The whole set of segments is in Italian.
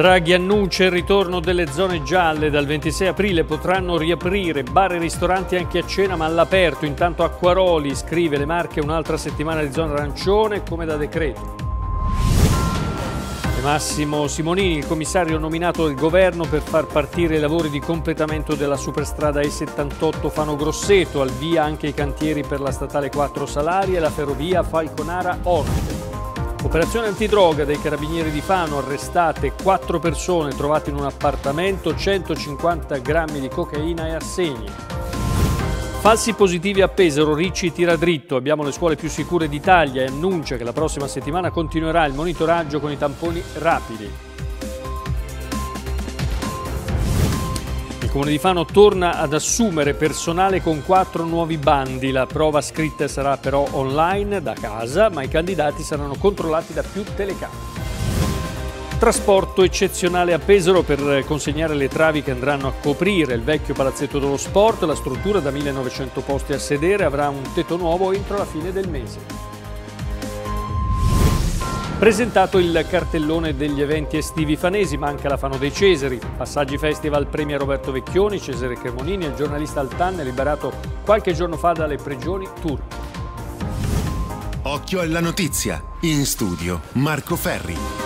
Draghi annuncia il ritorno delle zone gialle. Dal 26 aprile potranno riaprire bar e ristoranti anche a cena ma all'aperto. Intanto Acquaroli scrive le marche un'altra settimana di zona arancione come da decreto. Massimo Simonini, il commissario nominato dal governo per far partire i lavori di completamento della superstrada E78 Fano Grosseto, al via anche i cantieri per la statale 4 Salari e la ferrovia Falconara Orte. Operazione antidroga dei carabinieri di Fano, arrestate 4 persone trovate in un appartamento, 150 grammi di cocaina e assegni. Falsi positivi a Pesaro, Ricci tira dritto, abbiamo le scuole più sicure d'Italia e annuncia che la prossima settimana continuerà il monitoraggio con i tamponi rapidi. Il Comune di Fano torna ad assumere personale con quattro nuovi bandi. La prova scritta sarà però online da casa, ma i candidati saranno controllati da più telecamere trasporto eccezionale a Pesaro per consegnare le travi che andranno a coprire il vecchio palazzetto dello sport. La struttura da 1900 posti a sedere avrà un tetto nuovo entro la fine del mese. Presentato il cartellone degli eventi estivi fanesi, manca la Fano dei Cesari. Passaggi Festival premia Roberto Vecchioni, Cesare Cremonini e il giornalista Altan liberato qualche giorno fa dalle prigioni turche. Occhio alla notizia. In studio Marco Ferri.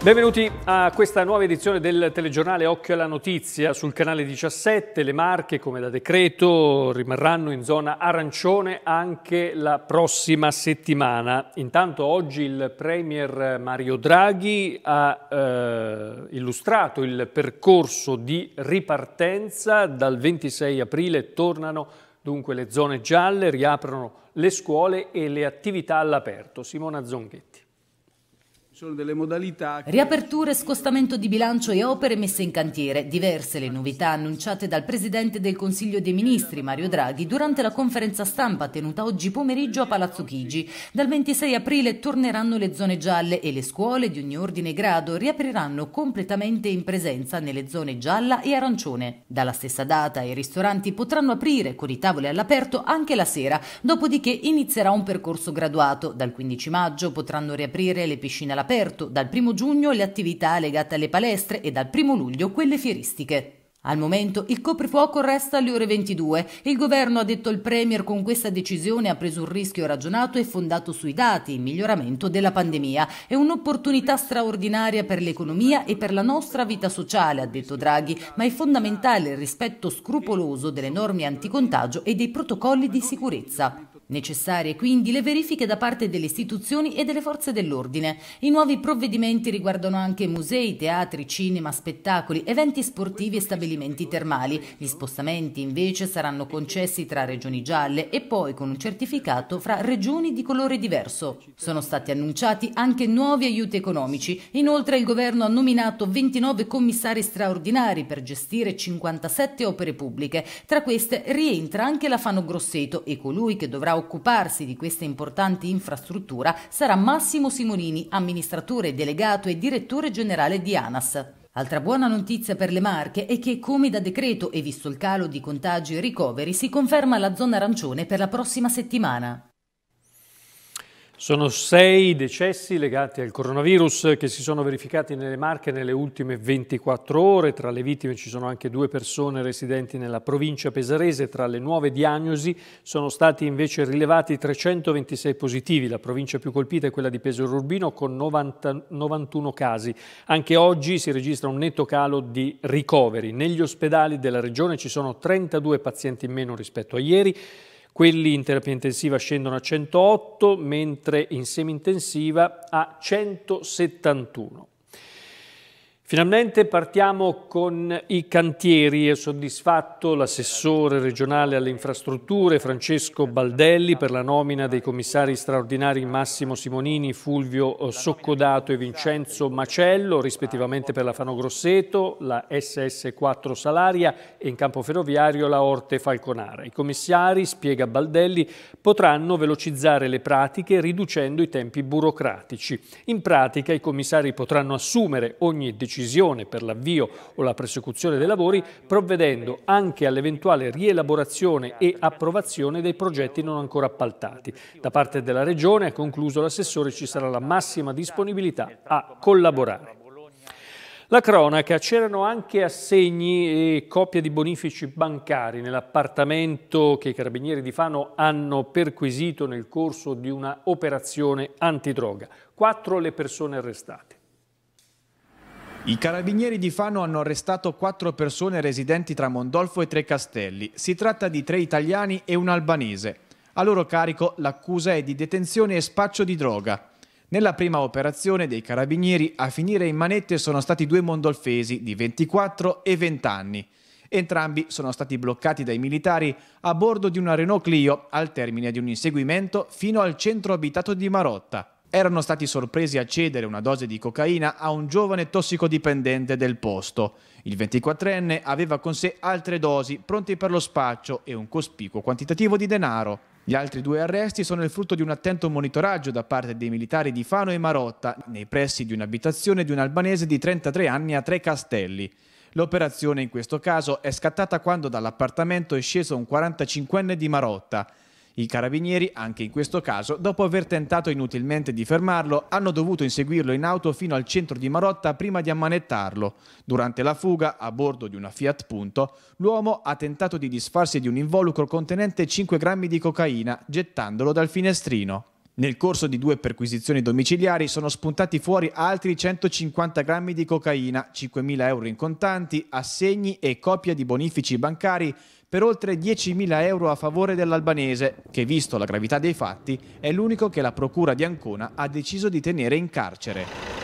Benvenuti a questa nuova edizione del telegiornale Occhio alla Notizia sul canale 17. Le Marche, come da decreto, rimarranno in zona arancione anche la prossima settimana. Intanto oggi il Premier Mario Draghi ha eh, illustrato il percorso di ripartenza. Dal 26 aprile tornano dunque le zone gialle, riaprono le scuole e le attività all'aperto. Simona Zonghetti sono delle modalità... Che... Riaperture, scostamento di bilancio e opere messe in cantiere, diverse le novità annunciate dal Presidente del Consiglio dei Ministri Mario Draghi durante la conferenza stampa tenuta oggi pomeriggio a Palazzo Chigi. Dal 26 aprile torneranno le zone gialle e le scuole di ogni ordine e grado riapriranno completamente in presenza nelle zone gialla e arancione. Dalla stessa data i ristoranti potranno aprire con i tavoli all'aperto anche la sera, dopodiché inizierà un percorso graduato. Dal 15 maggio potranno riaprire le piscine all'aperto aperto dal 1 giugno le attività legate alle palestre e dal 1 luglio quelle fieristiche. Al momento il coprifuoco resta alle ore 22. Il governo, ha detto il Premier, con questa decisione ha preso un rischio ragionato e fondato sui dati, il miglioramento della pandemia. È un'opportunità straordinaria per l'economia e per la nostra vita sociale, ha detto Draghi, ma è fondamentale il rispetto scrupoloso delle norme anticontagio e dei protocolli di sicurezza. Necessarie quindi le verifiche da parte delle istituzioni e delle forze dell'ordine. I nuovi provvedimenti riguardano anche musei, teatri, cinema, spettacoli, eventi sportivi e stabilimenti termali. Gli spostamenti invece saranno concessi tra regioni gialle e poi con un certificato fra regioni di colore diverso. Sono stati annunciati anche nuovi aiuti economici. Inoltre il governo ha nominato 29 commissari straordinari per gestire 57 opere pubbliche. Tra queste rientra anche la Fano Grosseto e colui che dovrà occuparsi di questa importante infrastruttura sarà Massimo Simonini, amministratore delegato e direttore generale di ANAS. Altra buona notizia per le Marche è che, come da decreto e visto il calo di contagi e ricoveri, si conferma la zona arancione per la prossima settimana. Sono sei i decessi legati al coronavirus che si sono verificati nelle Marche nelle ultime 24 ore. Tra le vittime ci sono anche due persone residenti nella provincia pesarese. Tra le nuove diagnosi sono stati invece rilevati 326 positivi. La provincia più colpita è quella di Pesaro Urbino con 90, 91 casi. Anche oggi si registra un netto calo di ricoveri. Negli ospedali della regione ci sono 32 pazienti in meno rispetto a ieri quelli in terapia intensiva scendono a 108, mentre in semi-intensiva a 171. Finalmente partiamo con i cantieri. È soddisfatto l'assessore regionale alle infrastrutture Francesco Baldelli per la nomina dei commissari straordinari Massimo Simonini, Fulvio Soccodato e Vincenzo Macello, rispettivamente per la Fano Grosseto, la SS4 Salaria e in campo ferroviario la Orte Falconara. I commissari, spiega Baldelli, potranno velocizzare le pratiche riducendo i tempi burocratici. In pratica i commissari potranno assumere ogni decisione decisione per l'avvio o la prosecuzione dei lavori, provvedendo anche all'eventuale rielaborazione e approvazione dei progetti non ancora appaltati. Da parte della Regione, ha concluso l'assessore, ci sarà la massima disponibilità a collaborare. La cronaca, c'erano anche assegni e copie di bonifici bancari nell'appartamento che i carabinieri di Fano hanno perquisito nel corso di una operazione antidroga. Quattro le persone arrestate. I carabinieri di Fano hanno arrestato quattro persone residenti tra Mondolfo e Tre Castelli. Si tratta di tre italiani e un albanese. A loro carico l'accusa è di detenzione e spaccio di droga. Nella prima operazione dei carabinieri a finire in manette sono stati due mondolfesi di 24 e 20 anni. Entrambi sono stati bloccati dai militari a bordo di una Renault Clio al termine di un inseguimento fino al centro abitato di Marotta erano stati sorpresi a cedere una dose di cocaina a un giovane tossicodipendente del posto. Il 24enne aveva con sé altre dosi pronte per lo spaccio e un cospicuo quantitativo di denaro. Gli altri due arresti sono il frutto di un attento monitoraggio da parte dei militari di Fano e Marotta nei pressi di un'abitazione di un albanese di 33 anni a Tre Castelli. L'operazione in questo caso è scattata quando dall'appartamento è sceso un 45enne di Marotta i carabinieri, anche in questo caso, dopo aver tentato inutilmente di fermarlo, hanno dovuto inseguirlo in auto fino al centro di Marotta prima di ammanettarlo. Durante la fuga, a bordo di una Fiat Punto, l'uomo ha tentato di disfarsi di un involucro contenente 5 grammi di cocaina, gettandolo dal finestrino. Nel corso di due perquisizioni domiciliari sono spuntati fuori altri 150 grammi di cocaina, 5.000 euro in contanti, assegni e copia di bonifici bancari per oltre 10.000 euro a favore dell'albanese, che visto la gravità dei fatti è l'unico che la Procura di Ancona ha deciso di tenere in carcere.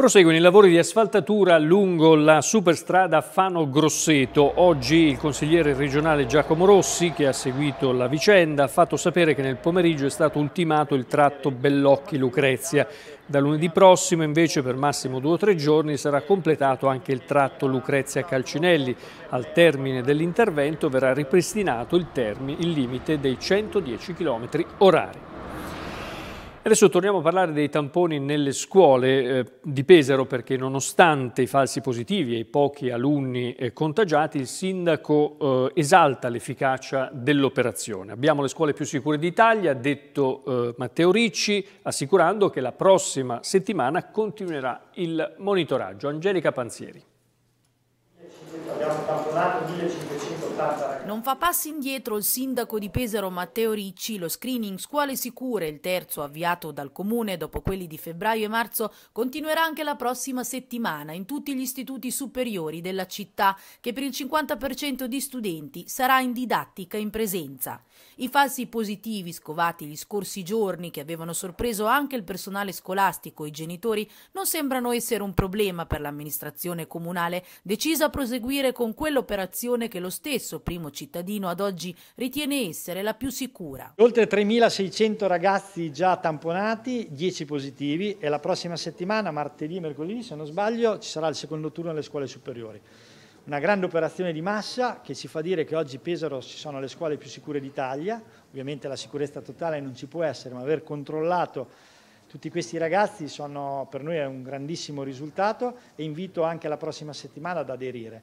Proseguono i lavori di asfaltatura lungo la superstrada Fano-Grosseto. Oggi il consigliere regionale Giacomo Rossi, che ha seguito la vicenda, ha fatto sapere che nel pomeriggio è stato ultimato il tratto Bellocchi-Lucrezia. Da lunedì prossimo invece per massimo due o tre giorni sarà completato anche il tratto Lucrezia-Calcinelli. Al termine dell'intervento verrà ripristinato il, termine, il limite dei 110 km orari. Adesso torniamo a parlare dei tamponi nelle scuole eh, di Pesaro perché nonostante i falsi positivi e i pochi alunni eh, contagiati, il sindaco eh, esalta l'efficacia dell'operazione. Abbiamo le scuole più sicure d'Italia, ha detto eh, Matteo Ricci, assicurando che la prossima settimana continuerà il monitoraggio. Angelica Panzieri. Abbiamo tamponato 1580 non fa passi indietro il sindaco di Pesaro Matteo Ricci, lo screening Scuole Sicure, il terzo avviato dal comune dopo quelli di febbraio e marzo, continuerà anche la prossima settimana in tutti gli istituti superiori della città, che per il 50% di studenti sarà in didattica in presenza. I falsi positivi scovati gli scorsi giorni, che avevano sorpreso anche il personale scolastico e i genitori, non sembrano essere un problema per l'amministrazione comunale, decisa a proseguire con quell'operazione che lo stesso primo cittadino ad oggi ritiene essere la più sicura. Oltre 3.600 ragazzi già tamponati, 10 positivi e la prossima settimana, martedì e mercoledì se non sbaglio, ci sarà il secondo turno alle scuole superiori. Una grande operazione di massa che ci fa dire che oggi Pesaro ci sono le scuole più sicure d'Italia, ovviamente la sicurezza totale non ci può essere, ma aver controllato tutti questi ragazzi sono per noi è un grandissimo risultato e invito anche la prossima settimana ad aderire.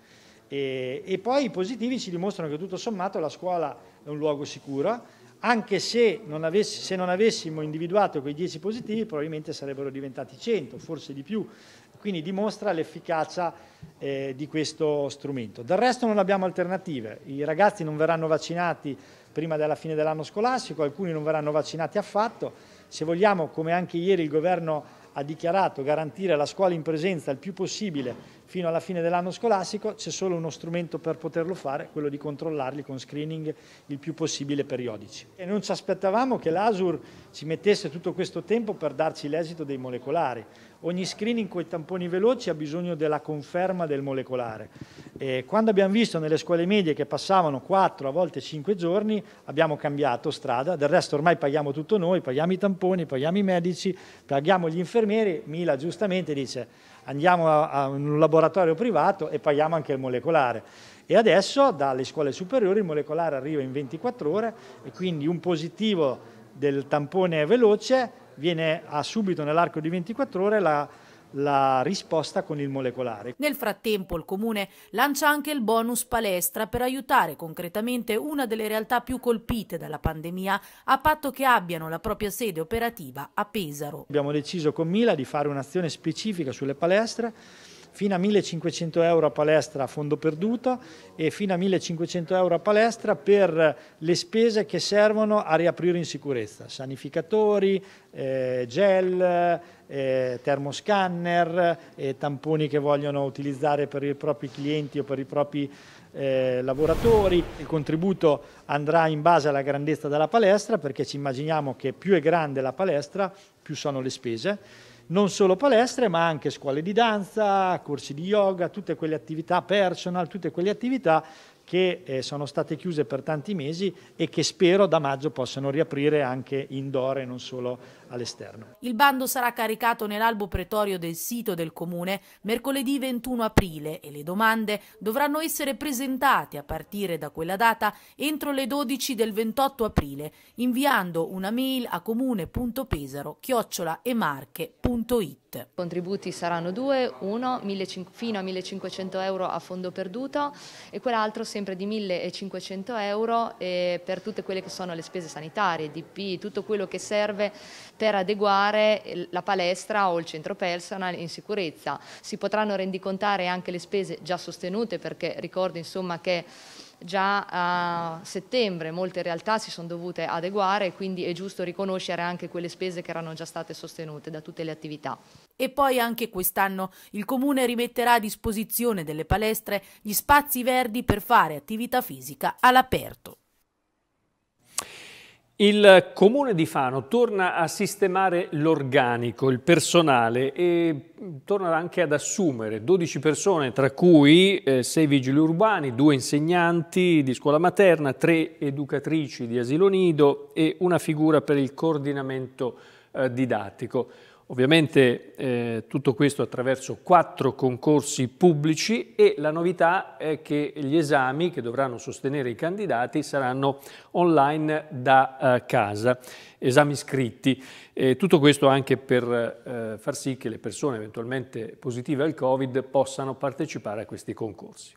E, e, poi i positivi ci dimostrano che tutto sommato la scuola è un luogo sicuro, anche se non, avessi, se non avessimo individuato quei 10 positivi probabilmente sarebbero diventati 100, forse di più, quindi dimostra l'efficacia eh, di questo strumento. Del resto non abbiamo alternative, i ragazzi non verranno vaccinati prima della fine dell'anno scolastico, alcuni non verranno vaccinati affatto, se vogliamo, come anche ieri il governo ha dichiarato, garantire la scuola in presenza il più possibile fino alla fine dell'anno scolastico, c'è solo uno strumento per poterlo fare, quello di controllarli con screening il più possibile periodici. E non ci aspettavamo che l'ASUR ci mettesse tutto questo tempo per darci l'esito dei molecolari. Ogni screening con i tamponi veloci ha bisogno della conferma del molecolare. E quando abbiamo visto nelle scuole medie che passavano 4 a volte 5 giorni, abbiamo cambiato strada, del resto ormai paghiamo tutto noi, paghiamo i tamponi, paghiamo i medici, paghiamo gli infermieri, Mila giustamente dice andiamo a, a un laboratorio privato e paghiamo anche il molecolare. E adesso dalle scuole superiori il molecolare arriva in 24 ore e quindi un positivo del tampone veloce viene, ha subito nell'arco di 24 ore la la risposta con il molecolare. Nel frattempo il Comune lancia anche il bonus palestra per aiutare concretamente una delle realtà più colpite dalla pandemia a patto che abbiano la propria sede operativa a Pesaro. Abbiamo deciso con Mila di fare un'azione specifica sulle palestre fino a 1500 euro a palestra a fondo perduto e fino a 1500 euro a palestra per le spese che servono a riaprire in sicurezza, sanificatori, eh, gel, eh, termoscanner, eh, tamponi che vogliono utilizzare per i propri clienti o per i propri eh, lavoratori. Il contributo andrà in base alla grandezza della palestra perché ci immaginiamo che più è grande la palestra più sono le spese non solo palestre ma anche scuole di danza, corsi di yoga, tutte quelle attività personal, tutte quelle attività che eh, sono state chiuse per tanti mesi e che spero da maggio possano riaprire anche indoor e non solo all'esterno. Il bando sarà caricato nell'albo pretorio del sito del comune mercoledì 21 aprile e le domande dovranno essere presentate a partire da quella data entro le 12 del 28 aprile inviando una mail a comunepesaro comune.pesaro@emarche.it scelte. I contributi saranno due, uno fino a 1.500 euro a fondo perduto e quell'altro sempre di 1.500 euro eh, per tutte quelle che sono le spese sanitarie, DP, tutto quello che serve per adeguare eh, la palestra o il centro personal in sicurezza. Si potranno rendicontare anche le spese già sostenute perché ricordo insomma che già a settembre molte realtà si sono dovute adeguare e quindi è giusto riconoscere anche quelle spese che erano già state sostenute da tutte le attività. E poi anche quest'anno il comune rimetterà a disposizione delle palestre gli spazi verdi per fare attività fisica all'aperto. Il comune di Fano torna a sistemare l'organico, il personale e torna anche ad assumere 12 persone, tra cui 6 eh, vigili urbani, 2 insegnanti di scuola materna, 3 educatrici di asilo nido e una figura per il coordinamento eh, didattico. Ovviamente eh, tutto questo attraverso quattro concorsi pubblici e la novità è che gli esami che dovranno sostenere i candidati saranno online da eh, casa, esami scritti. E tutto questo anche per eh, far sì che le persone eventualmente positive al Covid possano partecipare a questi concorsi.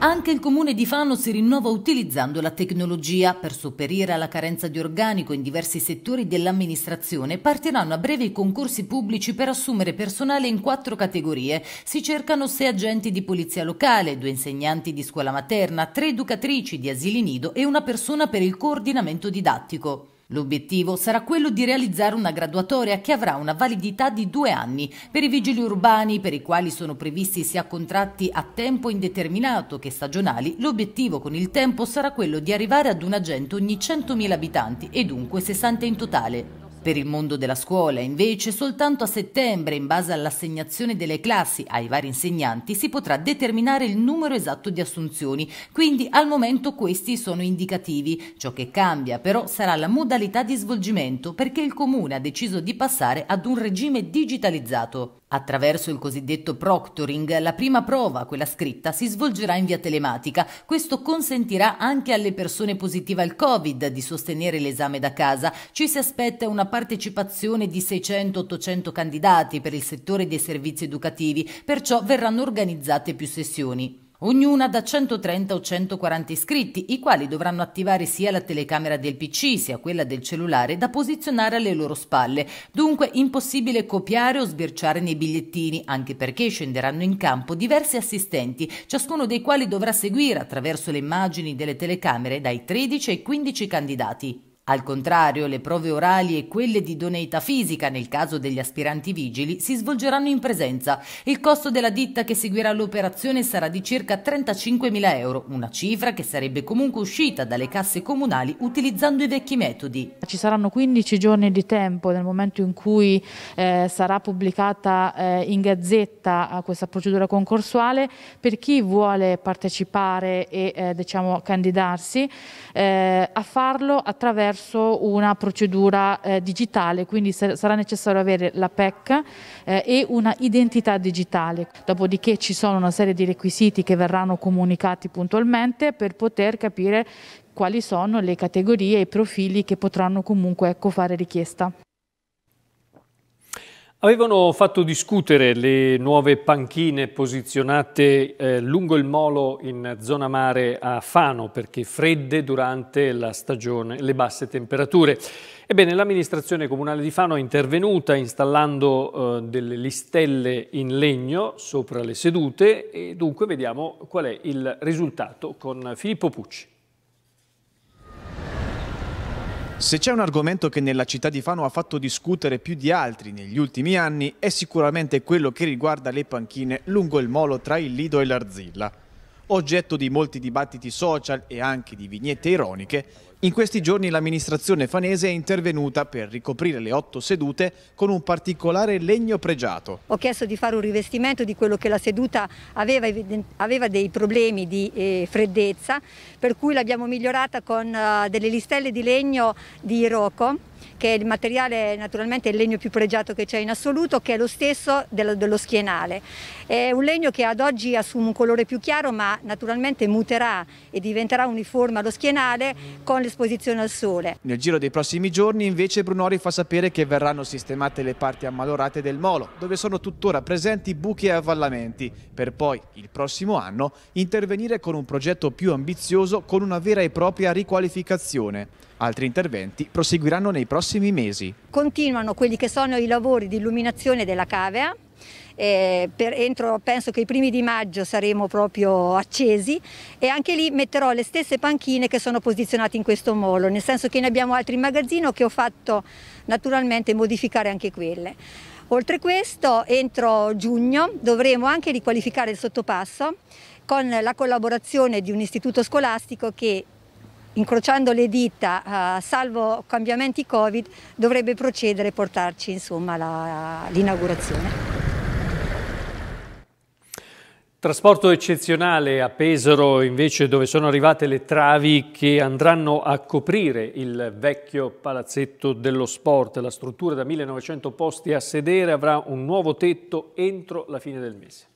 Anche il comune di Fano si rinnova utilizzando la tecnologia. Per sopperire alla carenza di organico in diversi settori dell'amministrazione partiranno a breve i concorsi pubblici per assumere personale in quattro categorie. Si cercano sei agenti di polizia locale, due insegnanti di scuola materna, tre educatrici di asili nido e una persona per il coordinamento didattico. L'obiettivo sarà quello di realizzare una graduatoria che avrà una validità di due anni per i vigili urbani per i quali sono previsti sia contratti a tempo indeterminato che stagionali. L'obiettivo con il tempo sarà quello di arrivare ad un agente ogni 100.000 abitanti e dunque 60 in totale. Per il mondo della scuola, invece, soltanto a settembre, in base all'assegnazione delle classi ai vari insegnanti, si potrà determinare il numero esatto di assunzioni, quindi al momento questi sono indicativi. Ciò che cambia però sarà la modalità di svolgimento, perché il Comune ha deciso di passare ad un regime digitalizzato. Attraverso il cosiddetto proctoring, la prima prova, quella scritta, si svolgerà in via telematica. Questo consentirà anche alle persone positive al Covid di sostenere l'esame da casa. Ci si aspetta una partecipazione di 600-800 candidati per il settore dei servizi educativi, perciò verranno organizzate più sessioni. Ognuna da 130 o 140 iscritti, i quali dovranno attivare sia la telecamera del PC sia quella del cellulare da posizionare alle loro spalle. Dunque impossibile copiare o sbirciare nei bigliettini, anche perché scenderanno in campo diversi assistenti, ciascuno dei quali dovrà seguire attraverso le immagini delle telecamere dai 13 ai 15 candidati. Al contrario, le prove orali e quelle di idoneità fisica nel caso degli aspiranti vigili si svolgeranno in presenza. Il costo della ditta che seguirà l'operazione sarà di circa 35.000 euro, una cifra che sarebbe comunque uscita dalle casse comunali utilizzando i vecchi metodi. Ci saranno 15 giorni di tempo nel momento in cui eh, sarà pubblicata eh, in gazzetta eh, questa procedura concorsuale per chi vuole partecipare e eh, diciamo, candidarsi eh, a farlo attraverso attraverso una procedura eh, digitale, quindi sarà necessario avere la PEC eh, e una identità digitale. Dopodiché ci sono una serie di requisiti che verranno comunicati puntualmente per poter capire quali sono le categorie e i profili che potranno comunque ecco, fare richiesta. Avevano fatto discutere le nuove panchine posizionate eh, lungo il molo in zona mare a Fano perché fredde durante la stagione, le basse temperature. Ebbene, l'amministrazione comunale di Fano è intervenuta installando eh, delle listelle in legno sopra le sedute e dunque vediamo qual è il risultato con Filippo Pucci. Se c'è un argomento che nella città di Fano ha fatto discutere più di altri negli ultimi anni è sicuramente quello che riguarda le panchine lungo il molo tra il Lido e l'Arzilla. Oggetto di molti dibattiti social e anche di vignette ironiche, in questi giorni l'amministrazione fanese è intervenuta per ricoprire le otto sedute con un particolare legno pregiato. Ho chiesto di fare un rivestimento di quello che la seduta aveva, aveva dei problemi di eh, freddezza, per cui l'abbiamo migliorata con uh, delle listelle di legno di Roco che è il materiale naturalmente il legno più pregiato che c'è in assoluto, che è lo stesso dello, dello, schienale. È un legno che ad oggi assume un colore più chiaro, ma naturalmente muterà e diventerà uniforme allo schienale con l'esposizione al sole. Nel giro dei prossimi giorni invece Brunori fa sapere che verranno sistemate le parti ammalorate del molo, dove sono tuttora presenti buchi e avvallamenti, per poi, il prossimo anno, intervenire con un progetto più ambizioso con una vera e propria riqualificazione. Altri interventi proseguiranno nei prossimi mesi. Continuano quelli che sono i lavori di illuminazione della cavea, eh, per, entro, penso che i primi di maggio saremo proprio accesi e anche lì metterò le stesse panchine che sono posizionate in questo molo, nel senso che ne abbiamo altri in magazzino che ho fatto naturalmente modificare anche quelle. Oltre questo, entro giugno dovremo anche riqualificare il sottopasso con la collaborazione di un istituto scolastico che incrociando le dita, eh, salvo cambiamenti Covid, dovrebbe procedere e portarci l'inaugurazione. Trasporto eccezionale a Pesaro invece dove sono arrivate le travi che andranno a coprire il vecchio palazzetto dello sport. La struttura da 1900 posti a sedere avrà un nuovo tetto entro la fine del mese.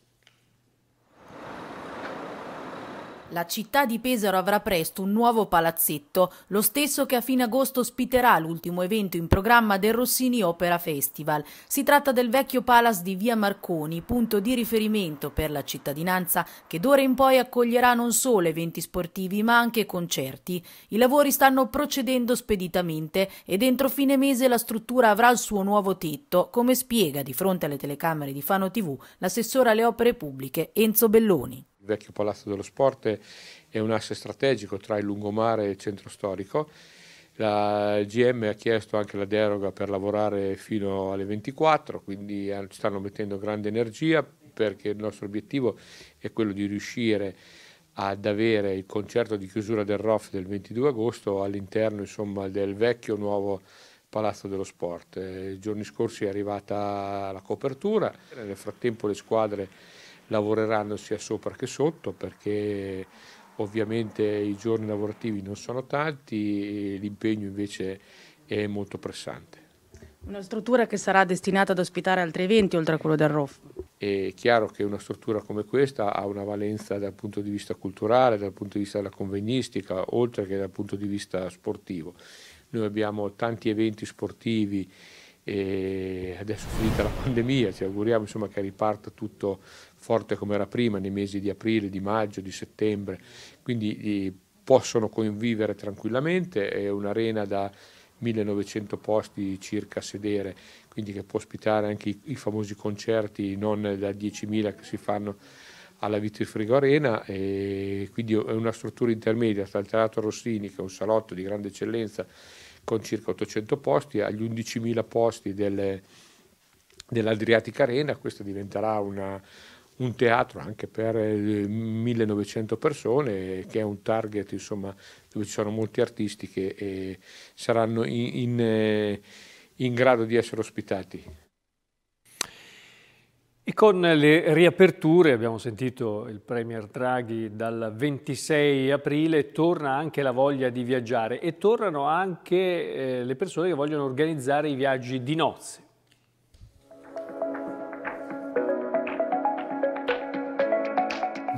La città di Pesaro avrà presto un nuovo palazzetto, lo stesso che a fine agosto ospiterà l'ultimo evento in programma del Rossini Opera Festival. Si tratta del vecchio Palace di Via Marconi, punto di riferimento per la cittadinanza che d'ora in poi accoglierà non solo eventi sportivi ma anche concerti. I lavori stanno procedendo speditamente e dentro fine mese la struttura avrà il suo nuovo tetto, come spiega di fronte alle telecamere di Fano TV l'assessore alle opere pubbliche Enzo Belloni. Il vecchio Palazzo dello Sport è un asse strategico tra il lungomare e il centro storico. La GM ha chiesto anche la deroga per lavorare fino alle 24, quindi eh, ci stanno mettendo grande energia perché il nostro obiettivo è quello di riuscire ad avere il concerto di chiusura del ROF del 22 agosto all'interno insomma, del vecchio nuovo Palazzo dello Sport. Eh, I giorni scorsi è arrivata la copertura, nel frattempo le squadre lavoreranno sia sopra che sotto perché ovviamente i giorni lavorativi non sono tanti, e l'impegno invece è molto pressante. Una struttura che sarà destinata ad ospitare altri eventi oltre a quello del ROF? È chiaro che una struttura come questa ha una valenza dal punto di vista culturale, dal punto di vista della convegnistica, oltre che dal punto di vista sportivo. Noi abbiamo tanti eventi sportivi e adesso finita la pandemia ci auguriamo insomma, che riparta tutto forte come era prima nei mesi di aprile, di maggio, di settembre, quindi possono convivere tranquillamente, è un'arena da 1900 posti circa a sedere, quindi che può ospitare anche i, i famosi concerti non da 10.000 che si fanno alla Vitrifrigo Arena, quindi è una struttura intermedia tra il Teatro Rossini che è un salotto di grande eccellenza con circa 800 posti, agli 11.000 posti delle, dell'Adriatica Arena, questo diventerà una, un teatro anche per 1900 eh, persone, che è un target insomma, dove ci sono molti artisti che eh, saranno in, in, eh, in grado di essere ospitati. E con le riaperture, abbiamo sentito il Premier Draghi dal 26 aprile, torna anche la voglia di viaggiare e tornano anche eh, le persone che vogliono organizzare i viaggi di nozze.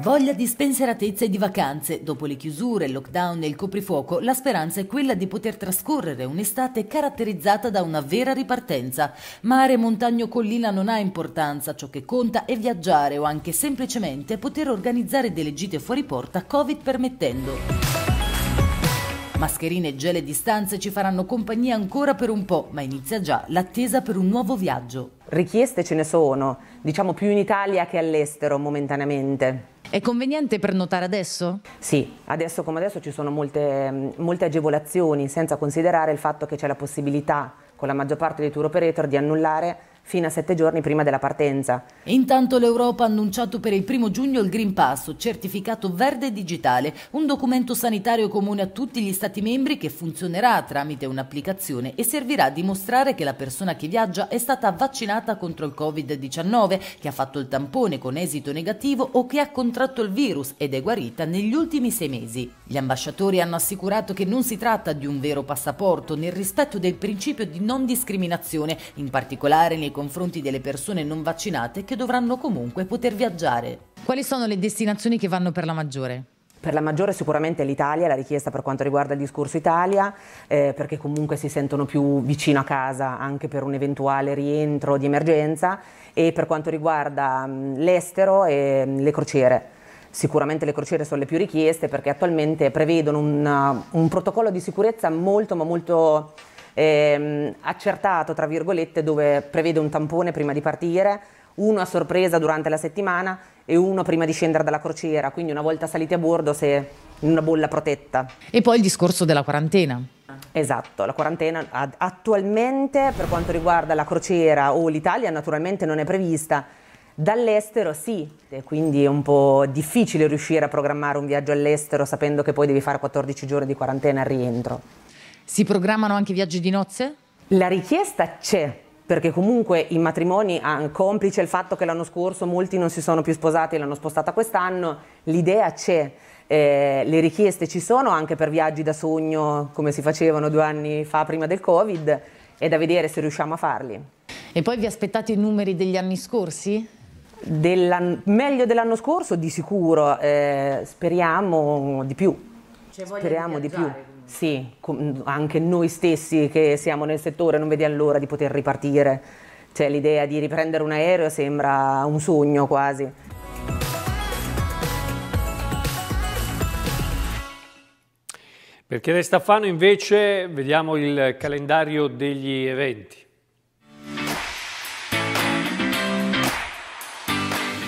Voglia di spensieratezza e di vacanze. Dopo le chiusure, il lockdown e il coprifuoco, la speranza è quella di poter trascorrere un'estate caratterizzata da una vera ripartenza. Mare, montagna o collina non ha importanza, ciò che conta è viaggiare o anche semplicemente poter organizzare delle gite fuori porta, Covid permettendo. Mascherine, e gel e distanze ci faranno compagnia ancora per un po', ma inizia già l'attesa per un nuovo viaggio. Richieste ce ne sono, diciamo più in Italia che all'estero momentaneamente. È conveniente prenotare adesso? Sì, adesso come adesso ci sono molte, molte agevolazioni senza considerare il fatto che c'è la possibilità con la maggior parte dei tour operator di annullare fino a sette giorni prima della partenza. Intanto l'Europa ha annunciato per il primo giugno il Green Pass, certificato verde digitale, un documento sanitario comune a tutti gli Stati membri che funzionerà tramite un'applicazione e servirà a dimostrare che la persona che viaggia è stata vaccinata contro il Covid-19, che ha fatto il tampone con esito negativo o che ha contratto il virus ed è guarita negli ultimi sei mesi. Gli ambasciatori hanno assicurato che non si tratta di un vero passaporto nel rispetto del principio di non discriminazione, in particolare nei confronti delle persone non vaccinate che dovranno comunque poter viaggiare. Quali sono le destinazioni che vanno per la maggiore? Per la maggiore sicuramente l'Italia, la richiesta per quanto riguarda il discorso Italia, eh, perché comunque si sentono più vicino a casa anche per un eventuale rientro di emergenza e per quanto riguarda l'estero e eh, le crociere. Sicuramente le crociere sono le più richieste perché attualmente prevedono un, un protocollo di sicurezza molto ma molto ehm, accertato, tra virgolette, dove prevede un tampone prima di partire, uno a sorpresa durante la settimana e uno prima di scendere dalla crociera, quindi una volta saliti a bordo se in una bolla protetta. E poi il discorso della quarantena. Esatto, la quarantena attualmente per quanto riguarda la crociera o l'Italia naturalmente non è prevista, dall'estero sì, quindi è un po' difficile riuscire a programmare un viaggio all'estero sapendo che poi devi fare 14 giorni di quarantena al rientro. Si programmano anche viaggi di nozze? La richiesta c'è, perché comunque i matrimoni, complice il fatto che l'anno scorso molti non si sono più sposati e l'hanno spostata quest'anno, l'idea c'è. Eh, le richieste ci sono anche per viaggi da sogno come si facevano due anni fa prima del Covid, è da vedere se riusciamo a farli. E poi vi aspettate i numeri degli anni scorsi? Dell meglio dell'anno scorso di sicuro, eh, speriamo di più. Speriamo di, di più. Sì, anche noi stessi che siamo nel settore non vediamo l'ora di poter ripartire. Cioè l'idea di riprendere un aereo sembra un sogno quasi. Per Chiara Staffano invece vediamo il calendario degli eventi.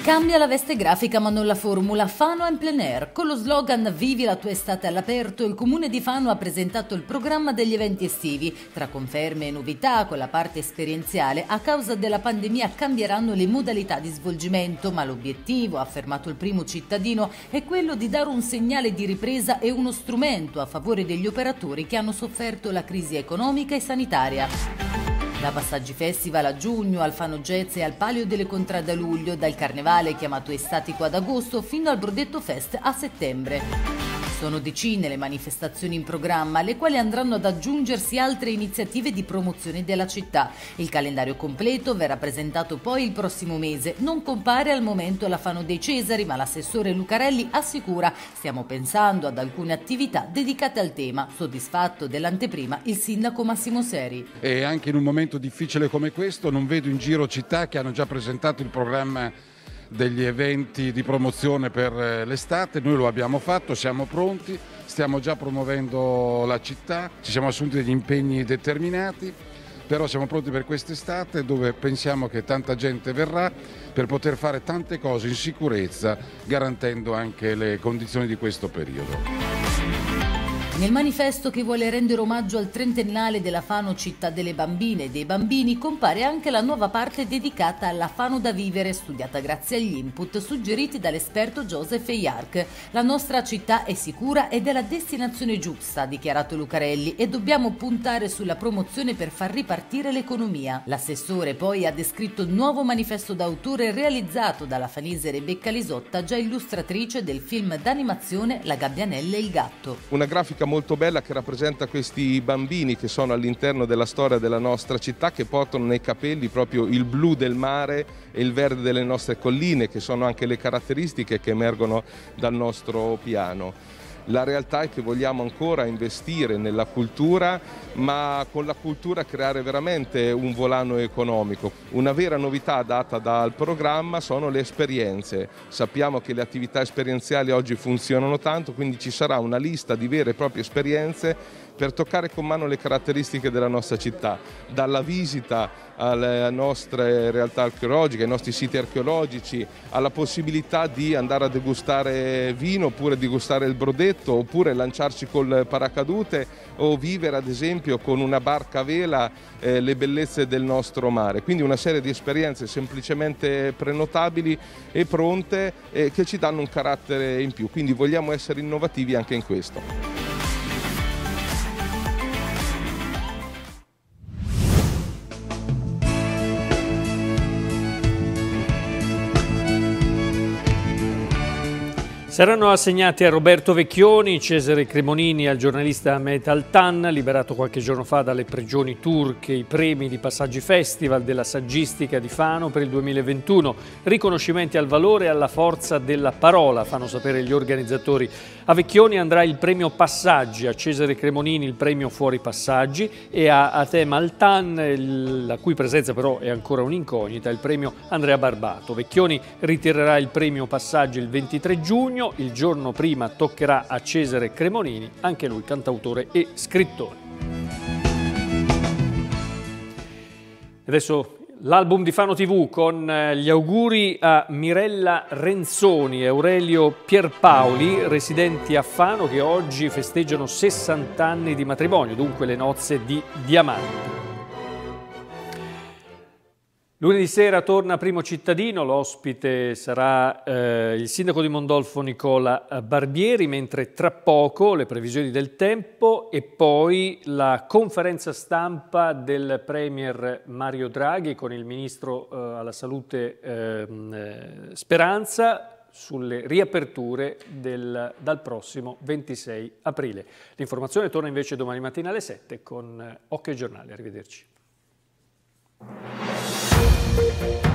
Cambia la veste grafica ma non la formula. Fano en plein air. Con lo slogan Vivi la tua estate all'aperto, il comune di Fano ha presentato il programma degli eventi estivi. Tra conferme e novità, con la parte esperienziale, a causa della pandemia cambieranno le modalità di svolgimento, ma l'obiettivo, ha affermato il primo cittadino, è quello di dare un segnale di ripresa e uno strumento a favore degli operatori che hanno sofferto la crisi economica e sanitaria. Da Passaggi Festival a giugno, al Fano Jazz e al Palio delle Contrade a luglio, dal Carnevale chiamato Estatico ad agosto fino al Brodetto Fest a settembre. Sono decine le manifestazioni in programma, alle quali andranno ad aggiungersi altre iniziative di promozione della città. Il calendario completo verrà presentato poi il prossimo mese. Non compare al momento la Fano dei Cesari, ma l'assessore Lucarelli assicura stiamo pensando ad alcune attività dedicate al tema. Soddisfatto dell'anteprima il sindaco Massimo Seri. E anche in un momento difficile come questo non vedo in giro città che hanno già presentato il programma degli eventi di promozione per eh, l'estate, noi lo abbiamo fatto, siamo pronti, stiamo già promuovendo la città, ci siamo assunti degli impegni determinati, però siamo pronti per quest'estate dove pensiamo che tanta gente verrà per poter fare tante cose in sicurezza garantendo anche le condizioni di questo periodo. Nel manifesto che vuole rendere omaggio al trentennale della Fano Città delle Bambine e dei Bambini compare anche la nuova parte dedicata alla Fano da vivere, studiata grazie agli input suggeriti dall'esperto Joseph Yark. La nostra città è sicura ed è la destinazione giusta, ha dichiarato Lucarelli, e dobbiamo puntare sulla promozione per far ripartire l'economia. L'assessore poi ha descritto il nuovo manifesto d'autore realizzato dalla fanese Rebecca Lisotta, già illustratrice del film d'animazione La Gabbianella e il Gatto. Una grafica molto bella che rappresenta questi bambini che sono all'interno della storia della nostra città che portano nei capelli proprio il blu del mare e il verde delle nostre colline che sono anche le caratteristiche che emergono dal nostro piano. La realtà è che vogliamo ancora investire nella cultura, ma con la cultura creare veramente un volano economico. Una vera novità data dal programma sono le esperienze. Sappiamo che le attività esperienziali oggi funzionano tanto, quindi ci sarà una lista di vere e proprie esperienze per toccare con mano le caratteristiche della nostra città, dalla visita alle nostre realtà archeologiche, ai nostri siti archeologici, alla possibilità di andare a degustare vino oppure degustare il brodetto oppure lanciarci col paracadute o vivere ad esempio con una barca a vela eh, le bellezze del nostro mare. Quindi una serie di esperienze semplicemente prenotabili e pronte eh, che ci danno un carattere in più, quindi vogliamo essere innovativi anche in questo. Saranno assegnati a Roberto Vecchioni, Cesare Cremonini al giornalista Ahmet Altan, liberato qualche giorno fa dalle prigioni turche, i premi di Passaggi Festival della saggistica di Fano per il 2021, riconoscimenti al valore e alla forza della parola, fanno sapere gli organizzatori. A Vecchioni andrà il premio Passaggi, a Cesare Cremonini il premio Fuori Passaggi e a Atem Altan, la cui presenza però è ancora un'incognita, il premio Andrea Barbato. Vecchioni ritirerà il premio Passaggi il 23 giugno, Torino, il giorno prima toccherà a Cesare Cremonini, anche lui cantautore e scrittore. Adesso l'album di Fano TV con eh, gli auguri a Mirella Renzoni e Aurelio Pierpaoli, residenti a Fano, che oggi festeggiano 60 anni di matrimonio, dunque le nozze di Diamanti. Lunedì sera torna Primo Cittadino, l'ospite sarà eh, il sindaco di Mondolfo Nicola eh, Barbieri, mentre tra poco le previsioni del tempo e poi la conferenza stampa del Premier Mario Draghi con il Ministro eh, alla Salute ehm, eh, Speranza sulle riaperture del, dal prossimo 26 aprile. L'informazione torna invece domani mattina alle 7 con eh, Occhio ai Giornali. Arrivederci. Thank you.